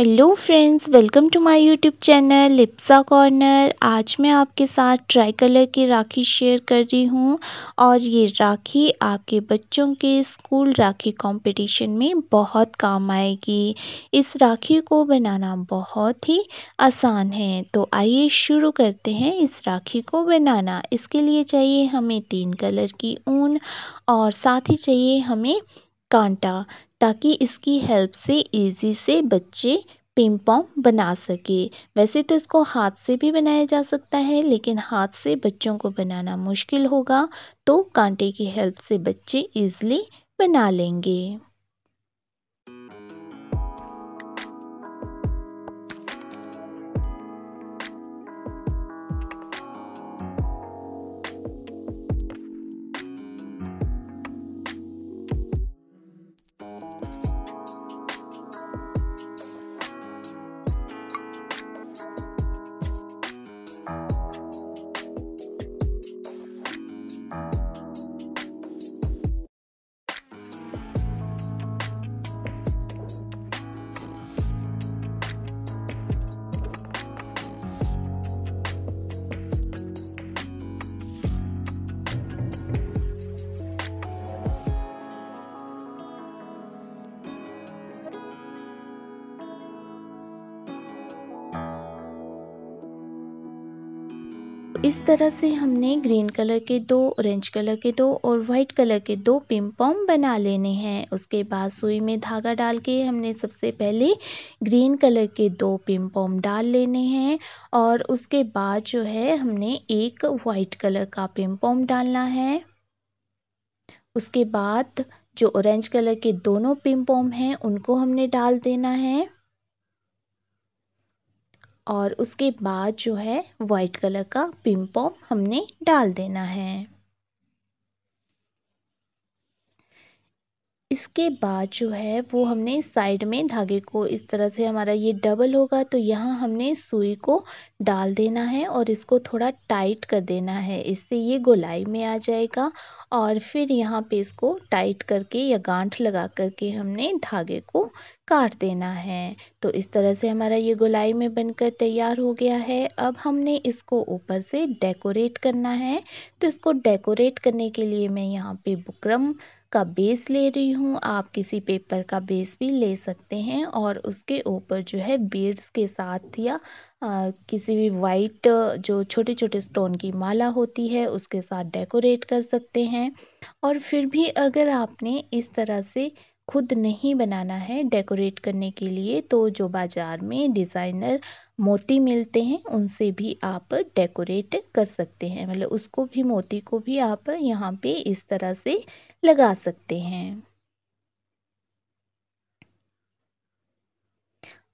hello friends welcome to my YouTube channel Lipsa corner आज मैं आपके साथ ट्राई कलर की राखी शेयर कर रही हूँ और ये राखी आपके बच्चों के स्कूल राखी कंपटीशन में बहुत काम आएगी इस राखी को बनाना बहुत ही आसान है तो आइए शुरू करते हैं इस राखी को बनाना इसके लिए चाहिए हमें तीन कलर की ऊन और साथ ही चाहिए हमें कांटा ताकि इसकी हेल्प से ईज़ी से बच्चे पिंग पॉम बना सके वैसे तो इसको हाथ से भी बनाया जा सकता है लेकिन हाथ से बच्चों को बनाना मुश्किल होगा तो कांटे की हेल्प से बच्चे ईज़िली बना लेंगे इस तरह से हमने ग्रीन कलर के दो ऑरेंज कलर के दो और वाइट कलर के दो पिमपॉम बना लेने हैं उसके बाद सुई में धागा डाल के हमने सबसे पहले ग्रीन कलर के दो पिमपॉम डाल लेने हैं और उसके बाद जो है हमने एक वाइट कलर का पिमपॉम डालना है उसके बाद जो ऑरेंज कलर के दोनों पिमपॉम हैं उनको हमने डाल देना है और उसके बाद जो है वाइट कलर का पिम्पॉम हमने डाल देना है इसके बाद जो है वो हमने साइड में धागे को इस तरह से हमारा ये डबल होगा तो यहाँ हमने सुई को डाल देना है और इसको थोड़ा टाइट कर देना है इससे ये गोलाई में आ जाएगा और फिर यहाँ पे इसको टाइट करके या गांठ लगा करके हमने धागे को काट देना है तो इस तरह से हमारा ये गोलाई में बनकर तैयार हो गया है अब हमने इसको ऊपर से डेकोरेट करना है तो इसको डेकोरेट करने के लिए मैं यहाँ पे बुकरम का बेस ले रही हूँ आप किसी पेपर का बेस भी ले सकते हैं और उसके ऊपर जो है बीड्स के साथ या आ, किसी भी वाइट जो छोटे छोटे स्टोन की माला होती है उसके साथ डेकोरेट कर सकते हैं और फिर भी अगर आपने इस तरह से खुद नहीं बनाना है डेकोरेट करने के लिए तो जो बाज़ार में डिज़ाइनर मोती मिलते हैं उनसे भी आप डेकोरेट कर सकते हैं मतलब उसको भी मोती को भी आप यहाँ पे इस तरह से लगा सकते हैं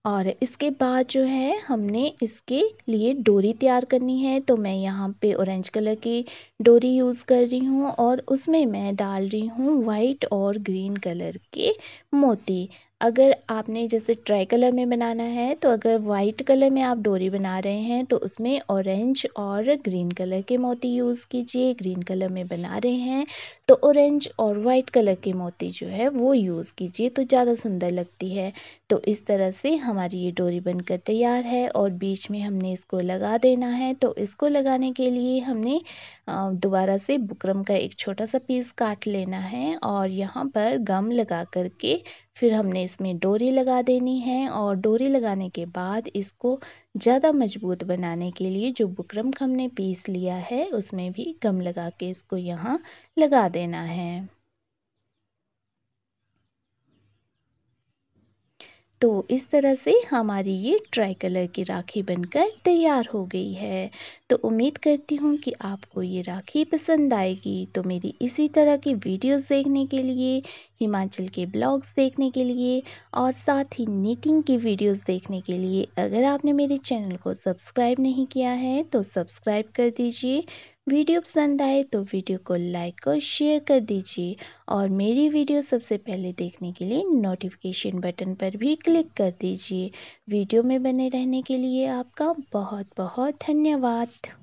और इसके बाद जो है हमने इसके लिए डोरी तैयार करनी है तो मैं यहाँ पे ऑरेंज कलर की डोरी यूज़ कर रही हूँ और उसमें मैं डाल रही हूँ वाइट और ग्रीन कलर के मोती अगर आपने जैसे ट्राई कलर में बनाना है तो अगर वाइट कलर में आप डोरी बना रहे हैं तो उसमें ऑरेंज और ग्रीन कलर के मोती यूज़ कीजिए ग्रीन कलर में बना रहे हैं तो ऑरेंज और वाइट कलर के मोती जो है वो यूज़ कीजिए तो ज़्यादा सुंदर लगती है तो इस तरह से हमारी ये डोरी बनकर तैयार है और बीच में हमने इसको लगा देना है तो इसको लगाने के लिए हमने दोबारा से बुकरम का एक छोटा सा पीस काट लेना है और यहाँ पर गम लगा करके फिर हमने इसमें डोरी लगा देनी है और डोरी लगाने के बाद इसको ज़्यादा मजबूत बनाने के लिए जो बुकरम हमने पीस लिया है उसमें भी गम लगा के इसको यहाँ लगा देना है तो इस तरह से हमारी ये ट्राई कलर की राखी बनकर तैयार हो गई है तो उम्मीद करती हूँ कि आपको ये राखी पसंद आएगी तो मेरी इसी तरह की वीडियोस देखने के लिए हिमाचल के ब्लॉग्स देखने के लिए और साथ ही नीटिंग की वीडियोस देखने के लिए अगर आपने मेरे चैनल को सब्सक्राइब नहीं किया है तो सब्सक्राइब कर दीजिए वीडियो पसंद आए तो वीडियो को लाइक और शेयर कर दीजिए और मेरी वीडियो सबसे पहले देखने के लिए नोटिफिकेशन बटन पर भी क्लिक कर दीजिए वीडियो में बने रहने के लिए आपका बहुत बहुत धन्यवाद